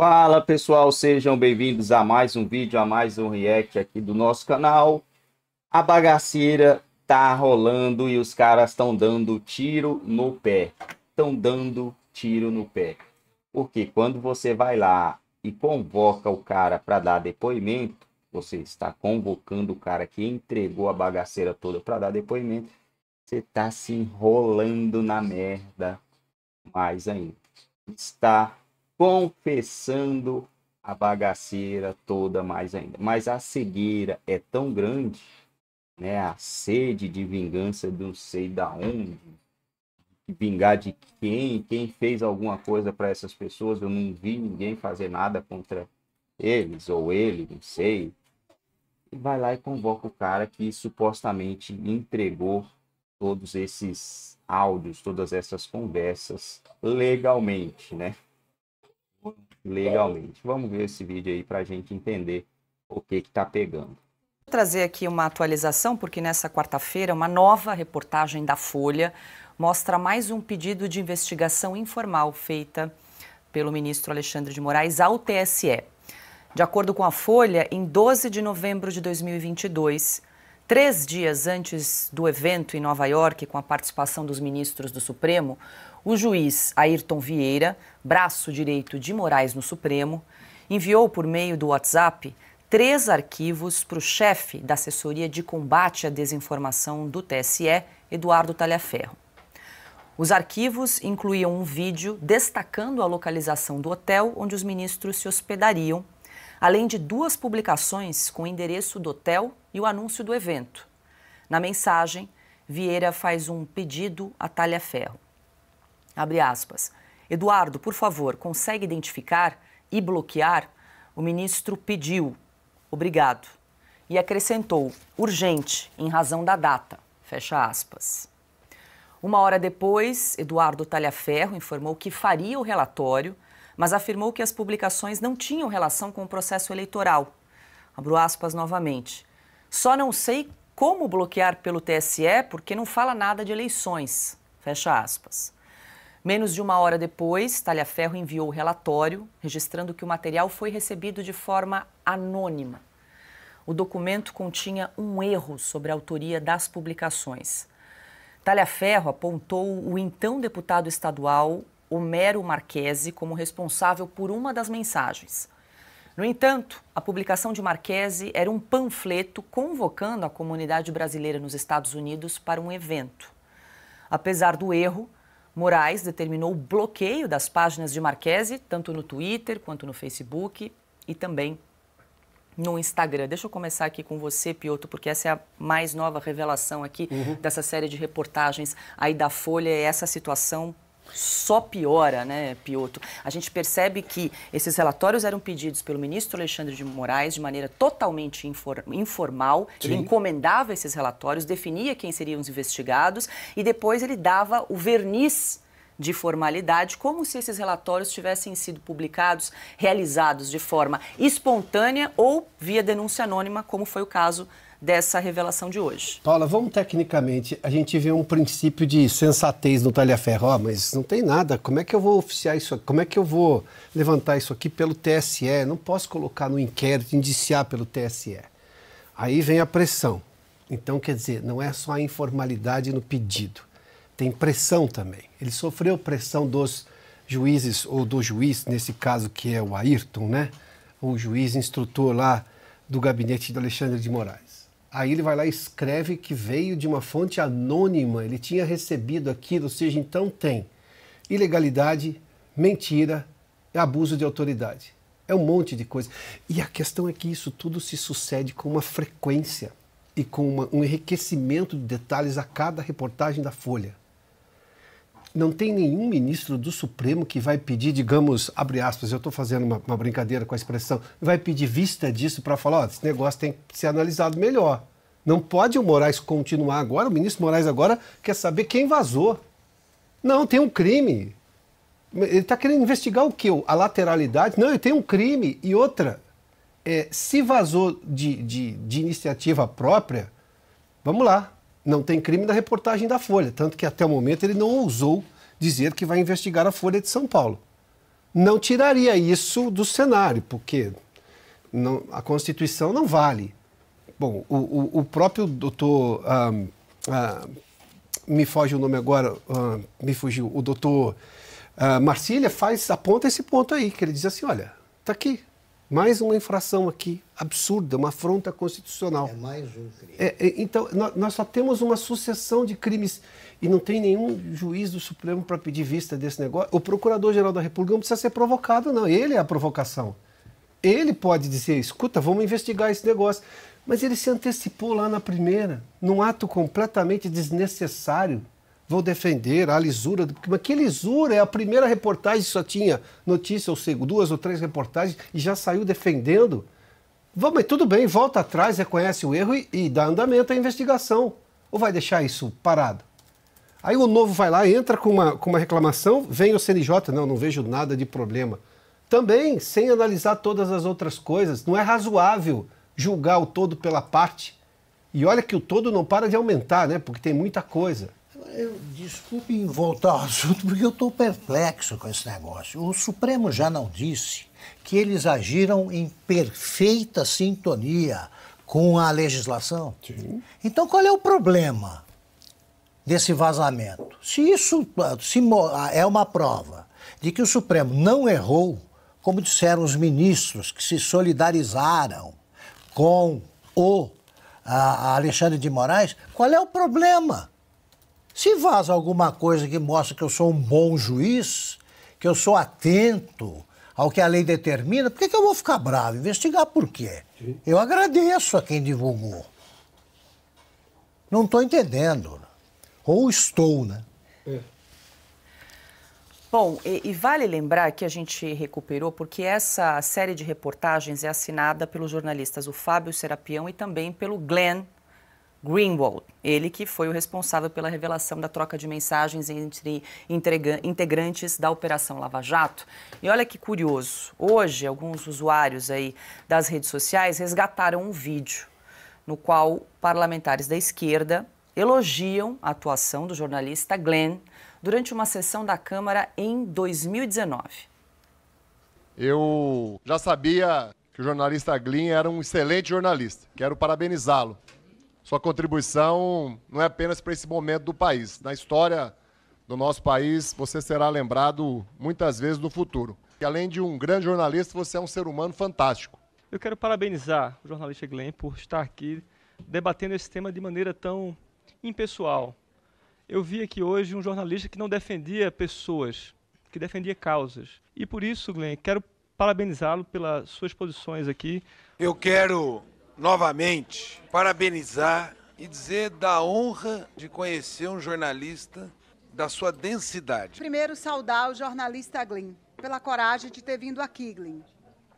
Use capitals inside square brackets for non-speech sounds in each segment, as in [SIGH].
Fala pessoal, sejam bem-vindos a mais um vídeo, a mais um react aqui do nosso canal. A bagaceira tá rolando e os caras estão dando tiro no pé. Estão dando tiro no pé. Porque quando você vai lá e convoca o cara para dar depoimento, você está convocando o cara que entregou a bagaceira toda para dar depoimento, você está se enrolando na merda mais ainda. Está confessando a bagaceira toda mais ainda. Mas a cegueira é tão grande, né? A sede de vingança de não sei da onde, vingar de quem, quem fez alguma coisa para essas pessoas. Eu não vi ninguém fazer nada contra eles ou ele, não sei. E vai lá e convoca o cara que supostamente entregou todos esses áudios, todas essas conversas legalmente, né? legalmente. Vamos ver esse vídeo aí para a gente entender o que está pegando. Vou trazer aqui uma atualização, porque nessa quarta-feira, uma nova reportagem da Folha mostra mais um pedido de investigação informal feita pelo ministro Alexandre de Moraes ao TSE. De acordo com a Folha, em 12 de novembro de 2022, três dias antes do evento em Nova York, com a participação dos ministros do Supremo, o juiz Ayrton Vieira, braço direito de Moraes no Supremo, enviou por meio do WhatsApp três arquivos para o chefe da assessoria de combate à desinformação do TSE, Eduardo Talhaferro. Os arquivos incluíam um vídeo destacando a localização do hotel onde os ministros se hospedariam, além de duas publicações com o endereço do hotel e o anúncio do evento. Na mensagem, Vieira faz um pedido a Talhaferro. Abre aspas. Eduardo, por favor, consegue identificar e bloquear? O ministro pediu. Obrigado. E acrescentou: urgente, em razão da data. Fecha aspas. Uma hora depois, Eduardo Talhaferro informou que faria o relatório, mas afirmou que as publicações não tinham relação com o processo eleitoral. Abro aspas novamente. Só não sei como bloquear pelo TSE porque não fala nada de eleições. Fecha aspas. Menos de uma hora depois, Talhaferro enviou o relatório, registrando que o material foi recebido de forma anônima. O documento continha um erro sobre a autoria das publicações. Talhaferro apontou o então deputado estadual Homero Marquese como responsável por uma das mensagens. No entanto, a publicação de Marquese era um panfleto convocando a comunidade brasileira nos Estados Unidos para um evento. Apesar do erro, Moraes determinou o bloqueio das páginas de Marquese, tanto no Twitter quanto no Facebook e também no Instagram. Deixa eu começar aqui com você, Piotr, porque essa é a mais nova revelação aqui uhum. dessa série de reportagens aí da Folha, é essa situação só piora, né, Pioto? A gente percebe que esses relatórios eram pedidos pelo ministro Alexandre de Moraes de maneira totalmente informal. Sim. Ele encomendava esses relatórios, definia quem seriam os investigados e depois ele dava o verniz de formalidade, como se esses relatórios tivessem sido publicados, realizados de forma espontânea ou via denúncia anônima, como foi o caso dessa revelação de hoje. Paula, vamos tecnicamente. A gente vê um princípio de sensatez no Talhaferro, oh, mas não tem nada. Como é que eu vou oficiar isso? Aqui? Como é que eu vou levantar isso aqui pelo TSE? Não posso colocar no inquérito, indiciar pelo TSE. Aí vem a pressão. Então, quer dizer, não é só a informalidade no pedido, tem pressão também. Ele sofreu pressão dos juízes, ou do juiz, nesse caso que é o Ayrton, né? O juiz instrutor lá do gabinete do Alexandre de Moraes. Aí ele vai lá e escreve que veio de uma fonte anônima, ele tinha recebido aquilo, ou seja, então tem ilegalidade, mentira, abuso de autoridade. É um monte de coisa. E a questão é que isso tudo se sucede com uma frequência e com uma, um enriquecimento de detalhes a cada reportagem da Folha não tem nenhum ministro do Supremo que vai pedir, digamos, abre aspas, eu estou fazendo uma, uma, brincadeira com a expressão, vai pedir vista disso para falar, ó, esse negócio tem que ser analisado melhor. Não pode o Moraes continuar agora, o ministro Moraes agora quer saber quem vazou. Não, tem um crime. Ele está querendo investigar o quê? A lateralidade? Não, ele tem um crime. E outra, é, se vazou de, de, de iniciativa própria, vamos lá, não tem crime na reportagem da Folha, tanto que até o momento ele não ousou dizer que vai investigar a Folha de São Paulo. Não tiraria isso do cenário, porque não, a Constituição não vale. Bom, o, o, o próprio doutor. Ah, ah, me foge o nome agora, ah, me fugiu, o doutor Marcília faz, aponta esse ponto aí, que ele diz assim: olha, está aqui, mais uma infração aqui, absurda, uma afronta constitucional. É mais um crime. É, é, então, nós só temos uma sucessão de crimes e não tem nenhum juiz do Supremo para pedir vista desse negócio. O Procurador-Geral da República não precisa ser provocado, não. Ele é a provocação. Ele pode dizer, escuta, vamos investigar esse negócio. Mas ele se antecipou lá na primeira, num ato completamente desnecessário vou defender a lisura. Mas que lisura? É a primeira reportagem, só tinha notícia, ou seja, duas ou três reportagens, e já saiu defendendo. Vamos, tudo bem, volta atrás, reconhece o erro e, e dá andamento à investigação. Ou vai deixar isso parado? Aí o novo vai lá, entra com uma, com uma reclamação, vem o CNJ, não, não vejo nada de problema. Também, sem analisar todas as outras coisas, não é razoável julgar o todo pela parte. E olha que o todo não para de aumentar, né? Porque tem muita coisa. Eu, desculpe voltar ao assunto, porque eu estou perplexo com esse negócio. O Supremo já não disse que eles agiram em perfeita sintonia com a legislação? Sim. Então, qual é o problema desse vazamento? Se isso ah, se ah, é uma prova de que o Supremo não errou, como disseram os ministros que se solidarizaram com o ah, Alexandre de Moraes, qual é o problema? Se vaza alguma coisa que mostra que eu sou um bom juiz, que eu sou atento ao que a lei determina, por que, que eu vou ficar bravo? Investigar por quê? Eu agradeço a quem divulgou. Não estou entendendo. Ou estou, né? É. Bom, e, e, vale lembrar que a gente recuperou, porque essa série de reportagens é assinada pelos jornalistas o Fábio Serapião e também pelo Glenn Greenwald, ele que foi o responsável pela revelação da troca de mensagens entre integrantes da Operação Lava Jato. E olha que curioso, hoje alguns usuários aí das redes sociais resgataram um vídeo no qual parlamentares da esquerda elogiam a atuação do jornalista Glenn durante uma sessão da Câmara em 2019. Eu já sabia que o jornalista Glenn era um excelente jornalista. Quero parabenizá-lo sua contribuição não é apenas para esse momento do país. Na história do nosso país, você será lembrado muitas vezes no futuro. E além de um grande jornalista, você é um ser humano fantástico. Eu quero parabenizar o jornalista Glenn por estar aqui debatendo esse tema de maneira tão impessoal. Eu vi aqui hoje um jornalista que não defendia pessoas, que defendia causas. E por isso, Glenn, quero parabenizá-lo pelas suas posições aqui. Eu quero novamente parabenizar e dizer da honra de conhecer um jornalista da sua densidade. Primeiro, saudar o jornalista Glenn pela coragem de ter vindo aqui, Glenn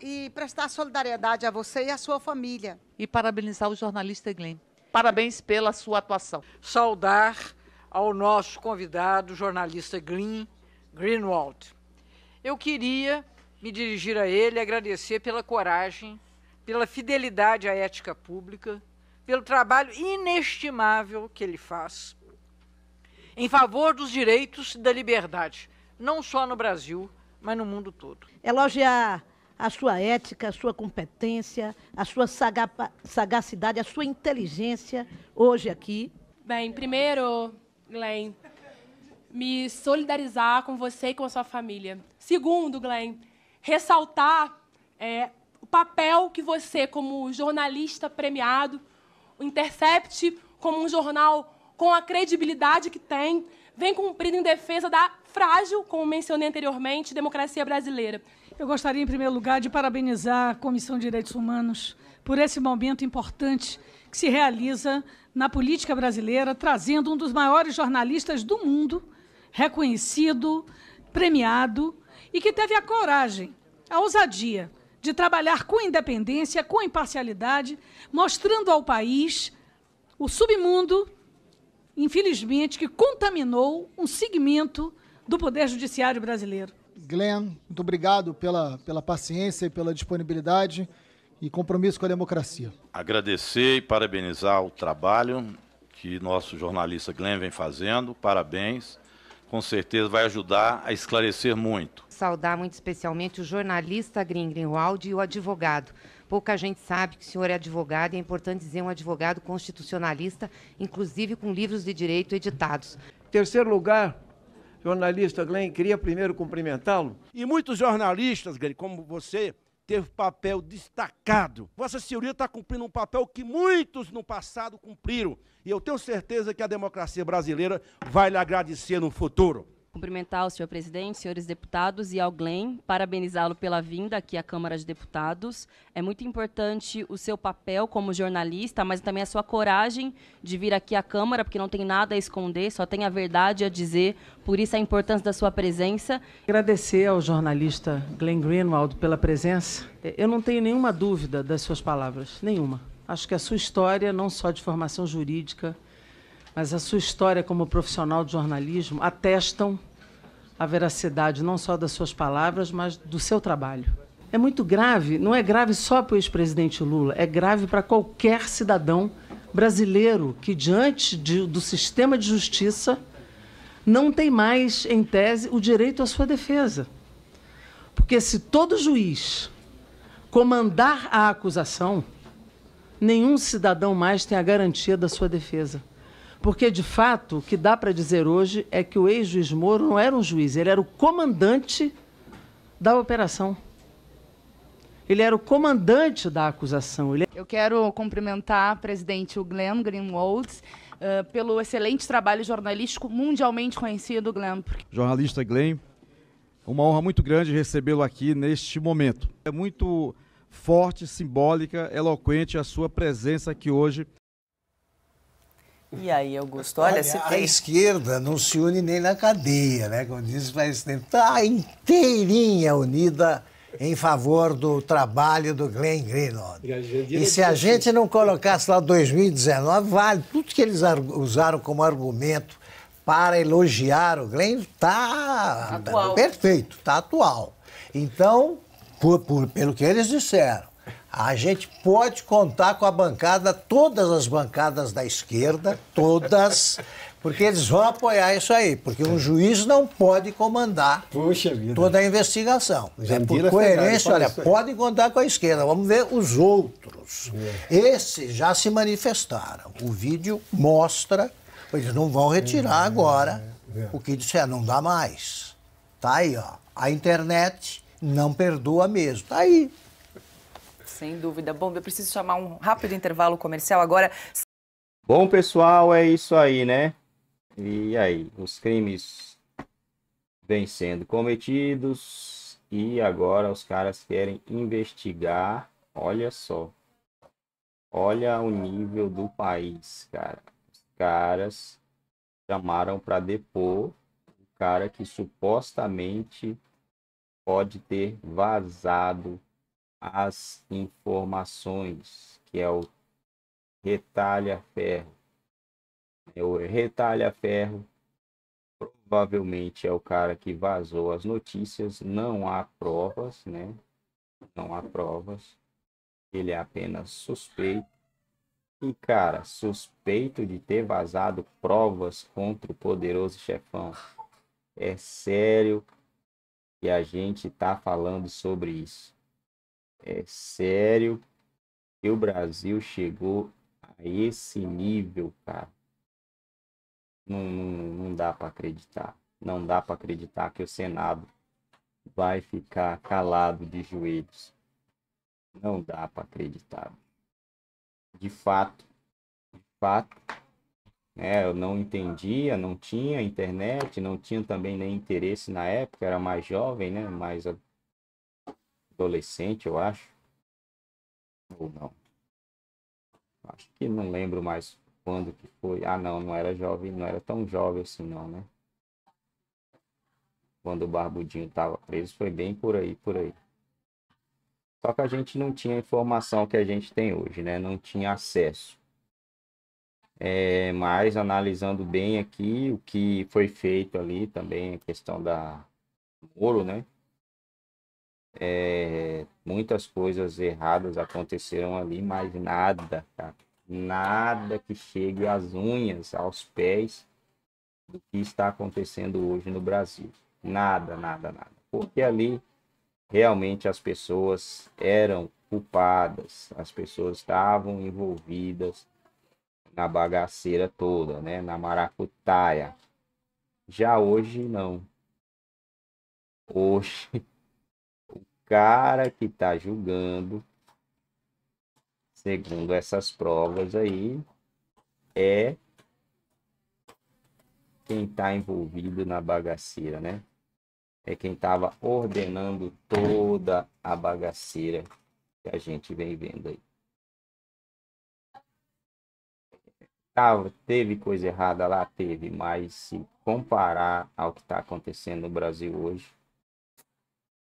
E prestar solidariedade a você e à sua família. E parabenizar o jornalista Glenn Parabéns pela sua atuação. Saudar ao nosso convidado, jornalista Glenn Greenwald. Eu queria me dirigir a ele e agradecer pela coragem pela fidelidade à ética pública, pelo trabalho inestimável que ele faz em favor dos direitos e da liberdade, não só no Brasil, mas no mundo todo. Elogiar a sua ética, a sua competência, a sua sagacidade, a sua inteligência hoje aqui. Bem, primeiro, Glenn, me solidarizar com você e com a sua família. Segundo, Glenn, ressaltar é, papel que você, como jornalista premiado, o Intercept, como um jornal com a credibilidade que tem, vem cumprindo em defesa da frágil, como mencionei anteriormente, democracia brasileira. Eu gostaria, em primeiro lugar, de parabenizar a Comissão de Direitos Humanos por esse momento importante que se realiza na política brasileira, trazendo um dos maiores jornalistas do mundo, reconhecido, premiado, e que teve a coragem, a ousadia de trabalhar com independência, com imparcialidade, mostrando ao país o submundo, infelizmente, que contaminou um segmento do Poder Judiciário brasileiro. Glenn, muito obrigado pela, pela paciência e pela disponibilidade e compromisso com a democracia. Agradecer e parabenizar o trabalho que nosso jornalista Glenn vem fazendo. Parabéns. Com certeza vai ajudar a esclarecer muito saudar muito especialmente o jornalista Gringrewald e o advogado. Pouca gente sabe que o senhor é advogado e é importante dizer um advogado constitucionalista, inclusive com livros de direito editados. Em terceiro lugar, jornalista Glenn, queria primeiro cumprimentá-lo. E muitos jornalistas, Glenn, como você, teve papel destacado. Vossa Senhoria está cumprindo um papel que muitos no passado cumpriram. E eu tenho certeza que a democracia brasileira vai lhe agradecer no futuro cumprimentar o senhor presidente, senhores deputados e ao Glenn, parabenizá-lo pela vinda aqui à Câmara de Deputados. É muito importante o seu papel como jornalista, mas também a sua coragem de vir aqui à Câmara, porque não tem nada a esconder, só tem a verdade a dizer. Por isso a importância da sua presença. Agradecer ao jornalista Glenn Greenwald pela presença. É, eu não tenho nenhuma dúvida das suas palavras, nenhuma. Acho que a sua história, não só de formação jurídica, mas a sua história como profissional de jornalismo atestam a veracidade não só das suas palavras, mas do seu trabalho. É muito grave, não é grave só para o ex-presidente Lula, é grave para qualquer cidadão brasileiro que, diante de, do sistema de justiça, não tem mais, em tese, o direito à sua defesa. Porque se todo juiz comandar a acusação, nenhum cidadão mais tem a garantia da sua defesa. Porque, de fato, o que dá para dizer hoje é que o ex-juiz Moro não era um juiz, ele era o comandante da operação. Ele era o comandante da acusação. Ele... Eu quero cumprimentar presidente o Glenn Greenwald uh, pelo excelente trabalho jornalístico mundialmente conhecido, Glenn. Jornalista Glenn, uma honra muito grande recebê-lo aqui neste momento. É muito forte, simbólica, eloquente a sua presença aqui hoje. E aí, Augusto? Olha, Olha a tem... esquerda não se une nem na cadeia, né? Como diz o presidente, está inteirinha unida em favor do trabalho do Glenn Greenwald. E, e se a é gente não colocasse lá 2019, vale tudo que eles usaram como argumento para elogiar o Glenn está perfeito, está atual. Então, por, por, pelo que eles disseram, a gente pode contar com a bancada, todas as bancadas da esquerda, todas, porque eles vão apoiar isso aí, porque um juiz não pode comandar toda a investigação. É por é coerência, olha, podem contar com a esquerda, vamos ver os outros. É. Esses já se manifestaram. O vídeo mostra, eles não vão retirar é. agora é. o que disseram, não dá mais. Tá aí, ó. A internet não perdoa mesmo. Tá aí, sem dúvida. Bom, eu preciso chamar um rápido intervalo comercial agora. Bom, pessoal, é isso aí, né? E aí, os crimes vêm sendo cometidos e agora os caras querem investigar. Olha só. Olha o nível do país, cara. Os caras chamaram para depor o cara que supostamente pode ter vazado as informações, que é o retalha-ferro. É o retalha-ferro provavelmente é o cara que vazou as notícias, não há provas, né? Não há provas. Ele é apenas suspeito. E, cara, suspeito de ter vazado provas contra o poderoso chefão. É sério que a gente está falando sobre isso é sério que o Brasil chegou a esse nível, cara. Não, não, não dá para acreditar. Não dá para acreditar que o Senado vai ficar calado de joelhos. Não dá para acreditar. De fato, de fato, né, eu não entendia, não tinha internet, não tinha também nem interesse na época, era mais jovem, né, mais adolescente, eu acho. Ou não. Acho que não lembro mais quando que foi. Ah, não, não era jovem, não era tão jovem assim, não, né? Quando o Barbudinho estava preso, foi bem por aí, por aí. Só que a gente não tinha a informação que a gente tem hoje, né? Não tinha acesso. É, mas analisando bem aqui o que foi feito ali também, a questão da Moro, né? É, muitas coisas erradas aconteceram ali, mas nada, tá? nada que chegue às unhas, aos pés do que está acontecendo hoje no Brasil. Nada, nada, nada. Porque ali realmente as pessoas eram culpadas, as pessoas estavam envolvidas na bagaceira toda, né, na maracutaia. Já hoje não. Hoje cara que está julgando, segundo essas provas aí, é quem está envolvido na bagaceira, né? É quem estava ordenando toda a bagaceira que a gente vem vendo aí. Tava, teve coisa errada lá, teve, mas se comparar ao que está acontecendo no Brasil hoje,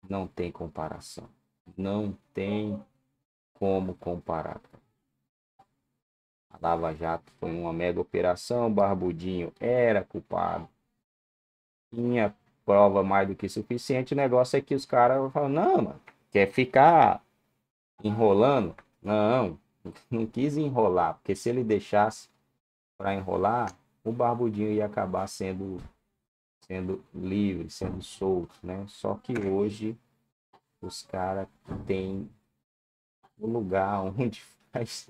não tem comparação. Não tem como comparar. A Lava Jato foi uma mega operação, Barbudinho era culpado. Tinha prova mais do que suficiente. O negócio é que os caras falam: não, mano, quer ficar enrolando? Não, não quis enrolar, porque se ele deixasse para enrolar, o Barbudinho ia acabar sendo sendo livre, sendo solto, né? Só que hoje os caras têm o lugar [LAUGHS] onde faz.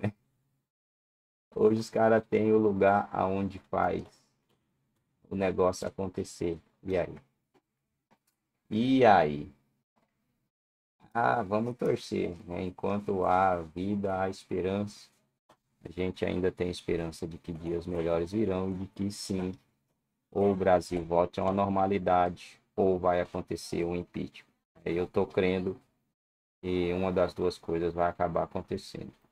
Né? Hoje os caras têm o lugar aonde faz o negócio acontecer. E aí? E aí? Ah, vamos torcer, né? Enquanto há vida, há esperança. A gente ainda tem esperança de que dias melhores virão e de que sim, ou o Brasil volte a uma normalidade ou vai acontecer um impeachment. Eu estou crendo que uma das duas coisas vai acabar acontecendo.